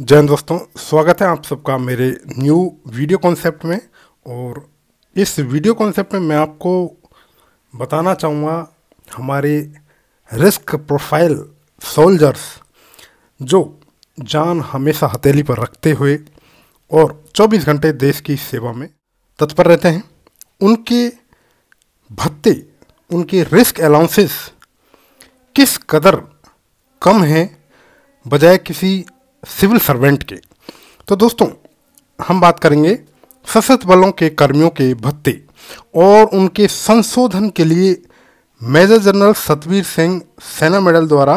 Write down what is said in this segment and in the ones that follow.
जैन दोस्तों स्वागत है आप सबका मेरे न्यू वीडियो कॉन्सेप्ट में और इस वीडियो कॉन्सेप्ट में मैं आपको बताना चाहूँगा हमारे रिस्क प्रोफाइल सोल्जर्स जो जान हमेशा हथेली पर रखते हुए और 24 घंटे देश की सेवा में तत्पर रहते हैं उनके भत्ते उनके रिस्क अलाउंसेस किस कदर कम हैं बजाय किसी सिविल सर्वेंट के तो दोस्तों हम बात करेंगे सशस्त्र बलों के कर्मियों के भत्ते और उनके संशोधन के लिए major general Satvir Singh Sena medal द्वारा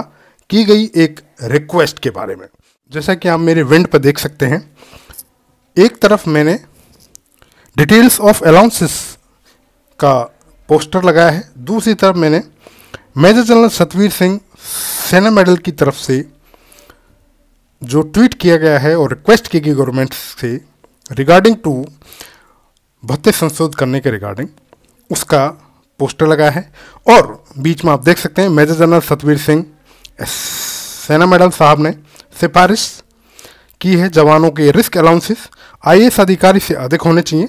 की गई एक रिक्वेस्ट के बारे में जैसा कि आप मेरे इवेंट पर देख सकते हैं एक तरफ मैंने डिटेल्स ऑफ अलाउंसेस का पोस्टर लगाया है दूसरी तरफ मैंने major general Satvir Singh Sena medal की तरफ से जो ट्वीट किया गया है और रिक्वेस्ट की गई गवर्नमेंट से रिगार्डिंग टू भत्ते संशोध करने के रिगार्डिंग उसका पोस्टर लगा है और बीच में आप देख सकते हैं major general Satvir Singh Sena medal साहब ने सिफारिश की है जवानों के रिस्क अलाउंसेस आई अधिकारी से अधिक होने चाहिए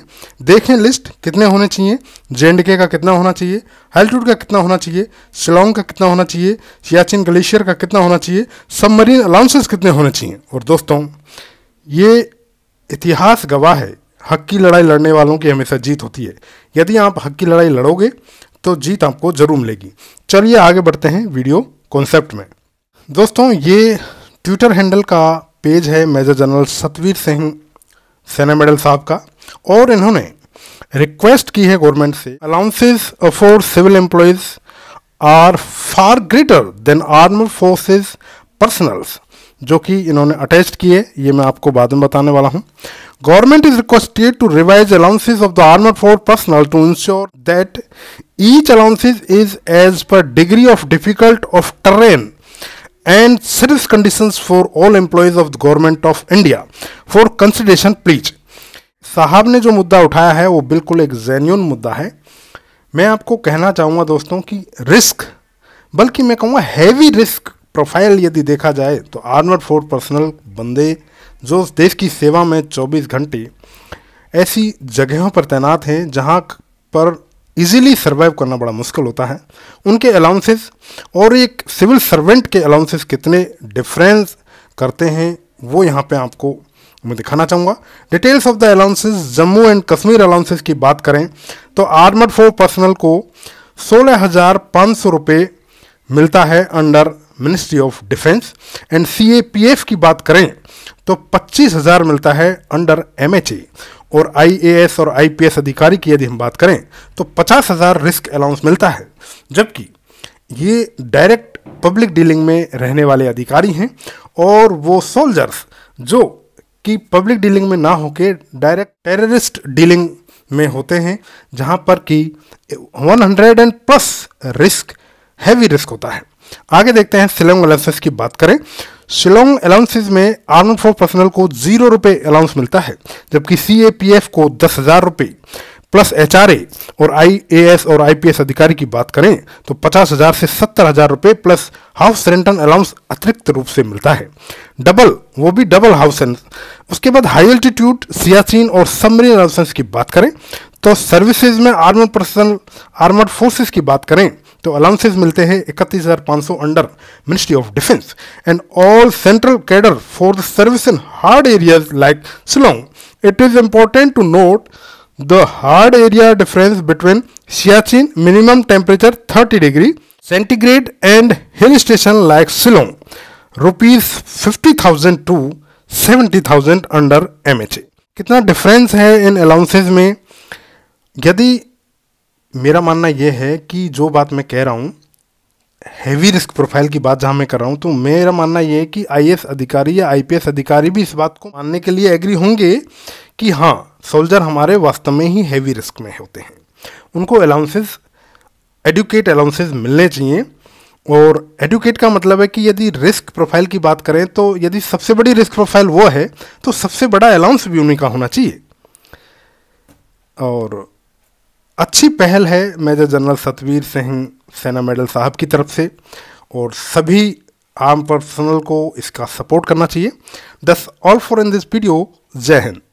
देखें लिस्ट कितने होने चाहिए जे का कितना होना चाहिए हेल्टूड का कितना होना चाहिए शिलोंग का कितना होना चाहिए सियाचिन ग्लेशियर का कितना होना चाहिए सबमरीन अलाउंसेस कितने होने चाहिए और दोस्तों ये इतिहास गवाह है हक की लड़ाई लड़ने वालों की हमेशा जीत होती है यदि आप हक की लड़ाई लड़ोगे तो जीत आपको ज़रूर मिलेगी चलिए आगे बढ़ते हैं वीडियो कॉन्सेप्ट में दोस्तों ये ट्विटर हैंडल का पेज है major general Satvir Singh Sena medal साहब का और इन्होंने रिक्वेस्ट की है गवर्नमेंट से allowances for civil employees are far greater than arm forces personnels जो कि इन्होंने अटैच किए ये मैं आपको बाद में बताने वाला हूँ government is requested to revise allowances of the arm for personnel to ensure that each allowances is as per degree of difficult of terrain and service conditions for all employees of the government of India for consideration please साहब ने जो मुद्दा उठाया है वो बिल्कुल एक genuine मुद्दा है मैं आपको कहना चाहूँगा दोस्तों कि रिस्क बल्कि मैं कहूँगा हैवी रिस्क प्रोफाइल यदि देखा जाए तो आर्मर फोर्स पर्सनल बंदे जो देश की सेवा में 24 घंटे ऐसी जगहों पर तैनात हैं जहाँ पर इजीली सर्वाइव करना बड़ा मुश्किल होता है उनके अलाउंसेस और एक सिविल सर्वेंट के अलाउंसेस कितने डिफरेंस करते हैं वो यहाँ पे आपको मैं दिखाना चाहूँगा details of the allowances Jammu and Kashmir allowances की बात करें तो आर्मड फोर पर्सनल को सोलह हज़ार पाँच सौ रुपये मिलता है under ministry of defence and CAPF की बात करें तो पच्चीस हज़ार मिलता है अंडर एमएचए और आईएएस और आईपीएस अधिकारी की यदि हम बात करें तो पचास हज़ार रिस्क अलाउंस मिलता है जबकि ये डायरेक्ट पब्लिक डीलिंग में रहने वाले अधिकारी हैं और वो सोल्जर्स जो कि पब्लिक डीलिंग में ना होकर डायरेक्ट टेररिस्ट डीलिंग में होते हैं जहाँ पर कि 100 and plus risk heavy risk होता है आगे देखते हैं शिलोंग अलाउंसेस की बात करें शिलोंग अलाउंसेस में आर्म फॉर पर्सनल को जीरो रुपये अलाउंस मिलता है जबकि सी ए पी एफ को दस हज़ार रुपये प्लस एच आर ए और आई ए एस और आई पी एस अधिकारी की बात करें तो पचास हज़ार से सत्तर हज़ार रुपये प्लस हाउस रेंटन अलाउंस अतिरिक्त रूप से मिलता है डबल वो भी डबल हाउस उसके बाद हाई अल्टीट्यूड सियाचिन और सबमरीन अलाउंसेंस की बात करें तो सर्विसेज में आर्मर पर्सनल आर्मड फोर्सेस की बात करें तो अलाउंसेज मिलते हैं इकतीस हज़ार पाँच सौ under ministry of defence and all central cadre for the service in hard areas like Shillong it is important to note the hard area difference between Siachen minimum temperature thirty degree centigrade and hill station like Shillong rupees fifty thousand to seventy thousand under M H A कितना difference है इन allowances में यदि मेरा मानना यह है कि जो बात मैं कह रहा हूँ हैवी रिस्क प्रोफाइल की बात जहाँ मैं कर रहा हूँ तो मेरा मानना यह है कि आई अधिकारी या आई अधिकारी भी इस बात को मानने के लिए एग्री होंगे कि हाँ सोल्जर हमारे वास्तव में ही हैवी रिस्क में होते हैं उनको अलाउंसेस एडुकेट अलाउंसेस मिलने चाहिए और एडुकेट का मतलब है कि यदि रिस्क प्रोफाइल की बात करें तो यदि सबसे बड़ी रिस्क प्रोफाइल वो है तो सबसे बड़ा अलाउंस भी उन्हीं का होना चाहिए और अच्छी पहल है major general Satvir Singh Sena medal साहब की तरफ से और सभी आर्म पर्सनल को इसका सपोर्ट करना चाहिए दस all for in this video जय हिंद